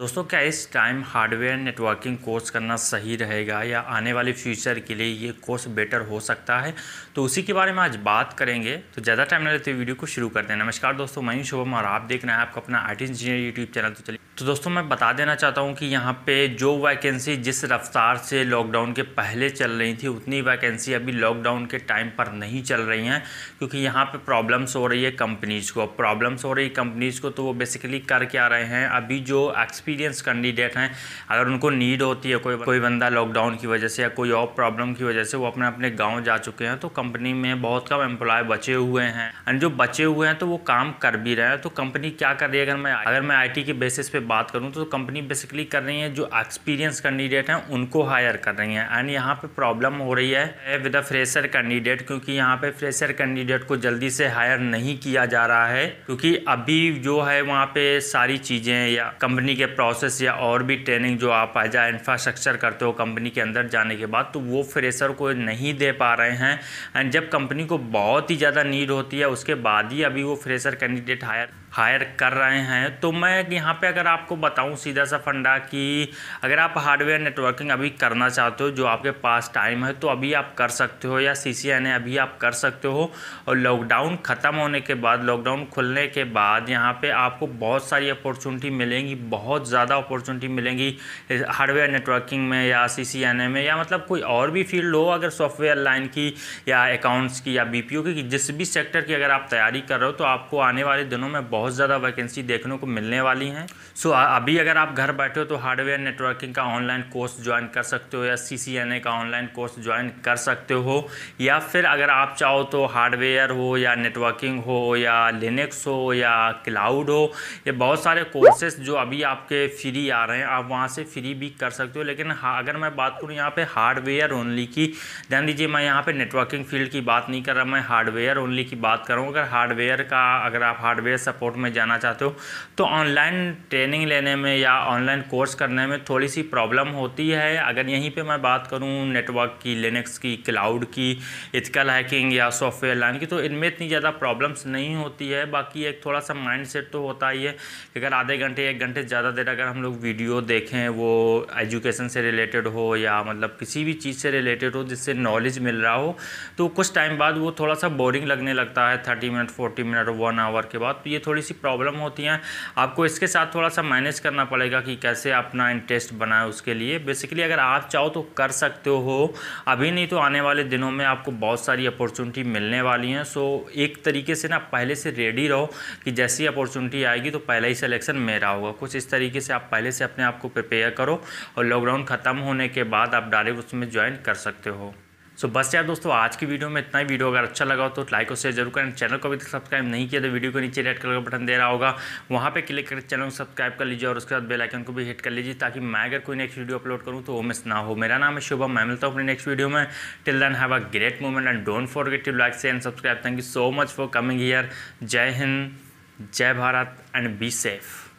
दोस्तों क्या इस टाइम हार्डवेयर नेटवर्किंग कोर्स करना सही रहेगा या आने वाले फ्यूचर के लिए ये कोर्स बेटर हो सकता है तो उसी के बारे में आज बात करेंगे तो ज़्यादा टाइम ना लेते वीडियो को शुरू करते हैं नमस्कार दोस्तों मैं शुभम और आप देख रहे हैं आपका अपना I T engineer YouTube channel तो चलिए तो दोस्तों मैं बता देना चाहता हूँ कि यहाँ पे जो वैकेंसी जिस रफ्तार से लॉकडाउन के पहले चल रही थी उतनी वैकेंसी अभी लॉकडाउन के टाइम पर नहीं चल रही हैं क्योंकि यहाँ पे प्रॉब्लम्स हो रही है कंपनीज़ को प्रॉब्लम्स हो रही कंपनीज़ को तो वो बेसिकली कर आ रहे हैं अभी जो एक्सपीरियंस कैंडिडेट हैं अगर उनको नीड होती है कोई कोई बंदा लॉकडाउन की वजह से या कोई और प्रॉब्लम की वजह से वो अपने अपने गाँव जा चुके हैं तो कंपनी में बहुत कम एम्प्लॉय बचे हुए हैं एंड जो बचे हुए हैं तो वो काम कर भी रहे हैं तो कंपनी क्या कर रही है अगर मैं अगर मैं आई के बेसिस पर बात करूँ तो कंपनी बेसिकली कर रही है जो एक्सपीरियंस कैंडिडेट हैं उनको हायर कर रही हैं एंड यहाँ पे प्रॉब्लम हो रही है विद अ फ्रेशर कैंडिडेट क्योंकि यहाँ पे फ्रेशर कैंडिडेट को जल्दी से हायर नहीं किया जा रहा है क्योंकि अभी जो है वहाँ पे सारी चीज़ें या कंपनी के प्रोसेस या और भी ट्रेनिंग जो आप एज आ इंफ्रास्ट्रक्चर करते हो कंपनी के अंदर जाने के बाद तो वो फ्रेशर को नहीं दे पा रहे हैं एंड जब कंपनी को बहुत ही ज़्यादा नीड होती है उसके बाद ही अभी वो फ्रेशर कैंडिडेट हायर हायर कर रहे हैं तो मैं यहाँ पे अगर आपको बताऊं सीधा सा फंडा कि अगर आप हार्डवेयर नेटवर्किंग अभी करना चाहते हो जो आपके पास टाइम है तो अभी आप कर सकते हो या सी सी अभी आप कर सकते हो और लॉकडाउन ख़त्म होने के बाद लॉकडाउन खुलने के बाद यहाँ पर आपको बहुत सारी अपॉर्चुनिटी मिलेंगी बहुत ज़्यादा अपॉर्चुनिटी मिलेंगी हार्डवेयर नेटवर्किंग में या सी सी में या मतलब कोई और भी फील्ड हो अगर सॉफ्टवेयर लाइन की या अकाउंट्स की या बी की जिस भी सेक्टर की अगर आप तैयारी कर रहे हो तो आपको आने वाले दिनों में बहुत ज़्यादा वैकेंसी देखने को मिलने वाली हैं सो सो so, अभी अगर आप घर बैठे हो तो हार्डवेयर नेटवर्किंग का ऑनलाइन कोर्स ज्वाइन कर सकते हो या सी सी एन ए का ऑनलाइन कोर्स ज्वाइन कर सकते हो या फिर अगर आप चाहो तो हार्डवेयर हो या नेटवर्किंग हो या लिनक्स हो या क्लाउड हो ये बहुत सारे कोर्सेज जो अभी आपके फ्री आ रहे हैं आप वहाँ से फ्री भी कर सकते हो लेकिन अगर मैं बात करूँ यहाँ पर हार्डवेयर ओनली की ध्यान दीजिए मैं यहाँ पर नेटवर्किंग फील्ड की बात नहीं कर रहा मैं हार्डवेयर ओनली की बात करूँ अगर हार्डवेयर का अगर आप हार्डवेयर सपोर्ट में जाना चाहते हो तो ऑनलाइन ट्रेनिंग ट्रेनिंग लेने में या ऑनलाइन कोर्स करने में थोड़ी सी प्रॉब्लम होती है अगर यहीं पे मैं बात करूँ नेटवर्क की लिनक्स की क्लाउड की इथिकल हैकिंग या सॉफ्टवेयर लाइन की तो इनमें इतनी ज़्यादा प्रॉब्लम्स नहीं होती है बाकी एक थोड़ा सा माइंड सेट तो होता ही है कि अगर आधे घंटे एक घंटे ज़्यादा देर अगर हम लोग वीडियो देखें वो एजुकेशन से रिलेटेड हो या मतलब किसी भी चीज़ से रिलेटेड हो जिससे नॉलेज मिल रहा हो तो कुछ टाइम बाद वो थोड़ा सा बोरिंग लगने लगता है thirty minute forty minute one hour के बाद तो ये थोड़ी सी प्रॉब्लम होती हैं आपको इसके साथ थोड़ा सा मैनेज करना पड़ेगा कि कैसे अपना इंटरेस्ट बनाए उसके लिए बेसिकली अगर आप चाहो तो कर सकते हो अभी नहीं तो आने वाले दिनों में आपको बहुत सारी अपॉर्चुनिटी मिलने वाली हैं सो एक तरीके से ना पहले से रेडी रहो कि जैसी अपॉर्चुनिटी आएगी तो पहला ही सिलेक्शन मेरा होगा कुछ इस तरीके से आप पहले से अपने आप को प्रिपेयर करो और लॉकडाउन ख़त्म होने के बाद आप डायरेक्ट उसमें ज्वाइन कर सकते हो सो बस यार दोस्तों आज की वीडियो में इतना ही वीडियो अगर अच्छा लगा हो तो लाइक और शेयर जरूर करें चैनल को अभी तक सब्सक्राइब नहीं किया तो वीडियो के नीचे रेड कलर का बटन दे रहा होगा वहाँ पे क्लिक करके चैनल को सब्सक्राइब कर लीजिए और उसके बाद बेल आइकन को भी हिट कर लीजिए ताकि मैं अगर कोई नेक्स्ट वीडियो अपलोड करूँ तो वो मिस ना हो मेरा नाम है शुभम मैं मिलता हूँ अपने नेक्स्ट वीडियो में till then have a great moment and don't forget to like share and subscribe thank you so much for coming here जय हिंद जय भारत एंड बी सेफ़